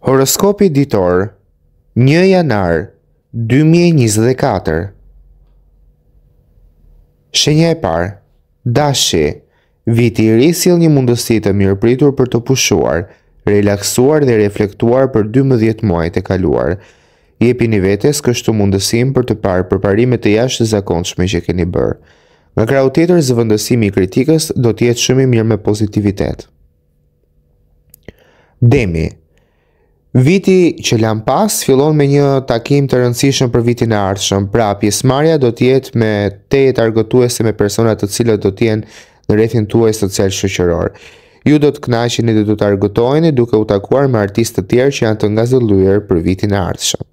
Horoskopi ditor 1 janar 2024 Shenja e parë Dashi Viti i ri sill një mundësi të mirë pritur për të pushuar, relaksuar dhe reflektuar për 12 muaj të kaluar. Jepini vetes kështu mundësim për të parë përparimet e jashtë që keni bërë. Nga krau tjetër zëvëndësimi i kritikës do të jetë shumë i mirë me pozitivitet. Demi, Viti që lam pas fillon me një takim të rëndësishëm për vitin e ardhshëm. Pra, pjesëmarrja do të jetë me teje argëtuese me persona të cilët do të jenë në rrethin tuaj social shoqëror. Ju do të kënaqeni dhe do të argëtoheni duke u takuar me artistë të tjerë që janë të ngazëlluar për vitin e ardhshëm.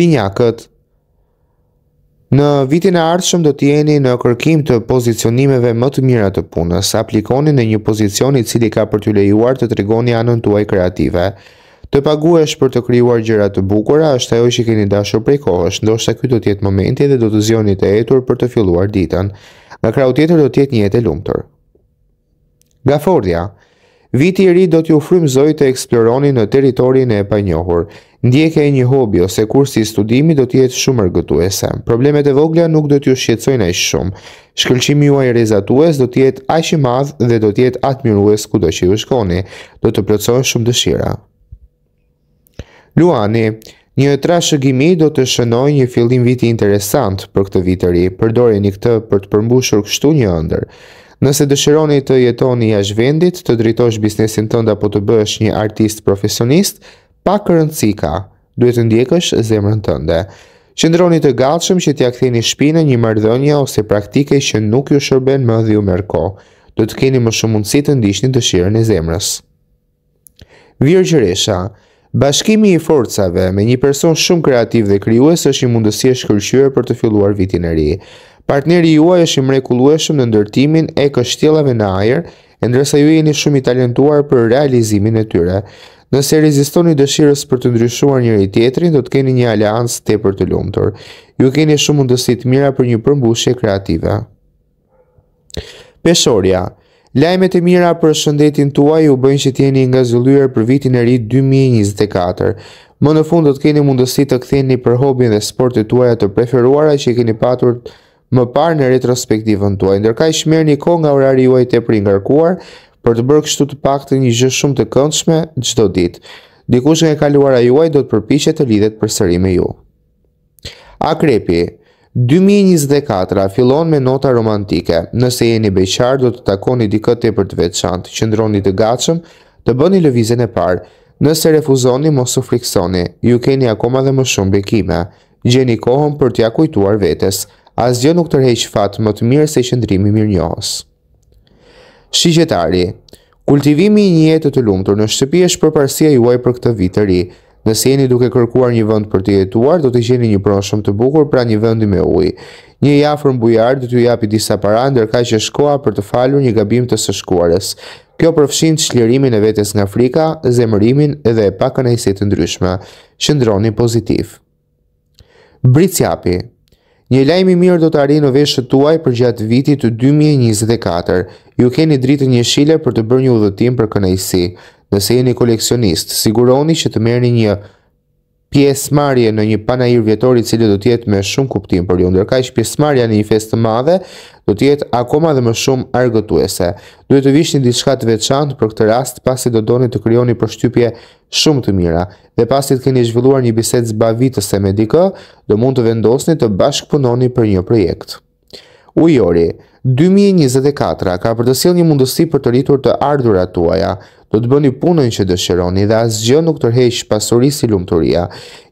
Binjakët Në vitin e ardhshëm do të jeni në kërkim të pozicionimeve më të mira të punës. Aplikoni në një pozicion i cili ka për të lejuar të tregoni anën tuaj kreative. Të paguhesh për të krijuar gjëra të bukura është ajo që keni dashur prej kohësh, ndoshta ky do të jetë momenti dhe do të zgjoni të hetur për të filluar ditën. Në krau tjetër do të jetë një jetë e lumtur. Gafordia Viti i ri do t'ju frymëzoj të eksploroni në territorin e panjohur. Ndjekja e një hobi ose kursi studimi do të jetë shumë argëtuese. Problemet e vogla nuk do t'ju shqetësojnë aq shumë. Shkëlqimi juaj rrezatues do të jetë aq i madh dhe do të jetë admirues kudo që ju shkoni. Do të plotësohen shumë dëshira. Luani, një trashëgimi do të shënojë një fillim viti interesant për këtë vit të ri. Përdoreni këtë për të përmbushur kështu një ëndër. Nëse dëshironi të jetoni jashtë vendit, të drejtosh biznesin tënd apo të bësh një artist profesionist, pa rëndësi ka, duhet të ndjekësh zemrën tënde. Qëndroni të gatshëm që t'ia ktheni shpinën një marrëdhënie ose praktike që nuk ju shërben më dhe ju merko. Do të keni më shumë mundësi të ndiqni dëshirën e zemrës. Virgjëresha, Bashkimi i forcave me një person shumë kreativ dhe krijues është një mundësi e shkëlqyer për të filluar vitin e ri. Partneri juaj është i mrekullueshëm në ndërtimin e kështjellave në ajër, e ndërsa ju jeni shumë i talentuar për realizimin e tyre. Nëse rezistoni dëshirës për të ndryshuar njëri-tjetrin, do të keni një aleanc tepër të lumtur. Ju keni shumë mundësi të mira për një përmbushje kreative. Peshoria. Lajmet e mira për shëndetin tuaj u bëjnë që të jeni nga zyldhur për vitin e ri 2024. Më në fund do të keni mundësi të ktheni për hobin dhe sportet tuaja të preferuara që keni patur më parë në retrospektivën tuaj, ndërka i shmerë një kohë nga orari juaj të për ingarkuar, për të bërë kështu të pak të një gjë shumë të këndshme gjdo ditë. Dikush nga e kaluara juaj do të përpishe të lidhet për sëri me ju. Akrepi, 2024 fillon me nota romantike. Nëse jeni beqar, do të takoni dikët e për të veçantë, qëndroni të gachëm, të bëni lëvizën e parë. Nëse refuzoni, mos u friksoni, ju keni akoma dhe më shumë bekime. Gjeni kohën për t'ja kujtuar vetes gjë nuk tërheq fat më të mirë se qëndrimi mirënjohës. Shigjetari, kultivimi i një jete të lumtur në shtëpi është përparësia juaj për këtë vit të ri. Nëse jeni duke kërkuar një vend për të jetuar, do të gjeni një pronshëm të bukur pranë një vendi me ujë. Një i afër mbujar do t'ju japi disa para ndërka që shkoa për të falur një gabim të së shkuarës. Kjo përfshin çlirimin e vetes nga frika, zemërimin dhe pakënaqësitë ndryshme. Qëndroni pozitiv. Brit Një lajmë i mirë do të arrijë në veshët tuaj për gjatë vitit 2024. Ju keni dritën një shile për të bërë një udhëtim për kënaqësi. Nëse jeni koleksionist, siguroni që të merrni një marje në një panajir vjetor i cili do të jetë me shumë kuptim për ju. Ndërkaq pjesëmarrja në një festë të madhe do të jetë akoma dhe më shumë argëtuese. Duhet të vishni diçka të veçantë për këtë rast pasi do doni të krijoni përshtypje shumë të mira dhe pasi të keni zhvilluar një bisedë zbavitëse e medikë do mund të vendosni të bashkëpunoni për një projekt. Ujori, 2024 ka për të një mundësi për të rritur të ardhurat tuaja do të bëni punën që dëshironi dhe asgjë nuk tërheq pasurisë si lumturia.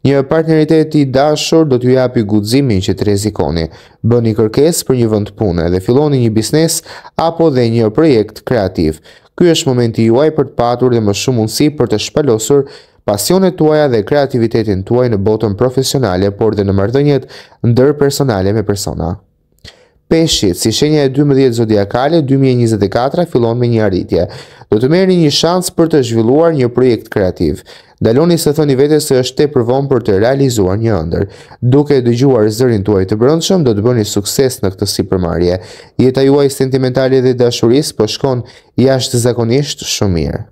Një partneritet i dashur do t'ju japi guximin që të rrezikoni. Bëni kërkesë për një vend pune dhe filloni një biznes apo dhe një projekt kreativ. Ky është momenti juaj për të patur dhe më shumë mundësi për të shpalosur pasionet tuaja dhe kreativitetin tuaj në botën profesionale, por dhe në ndër ndërpersonale me persona. Peshit, si shenja e 12 zodiakale, 2024 fillon me një arritje. Do të merrni një shans për të zhvilluar një projekt kreativ. Daloni së thoni vete se është te përvon për të realizuar një ndër. Duke dëgjuar zërin tuaj të brëndshëm, do të bërë një sukses në këtë si përmarje. Jeta juaj sentimentale dhe dashuris për po shkon jashtë zakonisht shumirë.